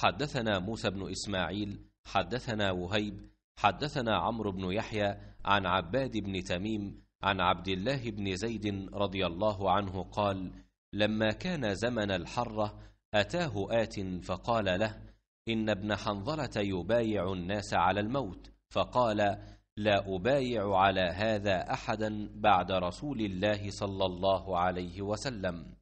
حدثنا موسى بن إسماعيل حدثنا وهيب حدثنا عمرو بن يحيى عن عباد بن تميم عن عبد الله بن زيد رضي الله عنه قال لما كان زمن الحرة أتاه آت فقال له إن ابن حنظلة يبايع الناس على الموت فقال لا أبايع على هذا أحدا بعد رسول الله صلى الله عليه وسلم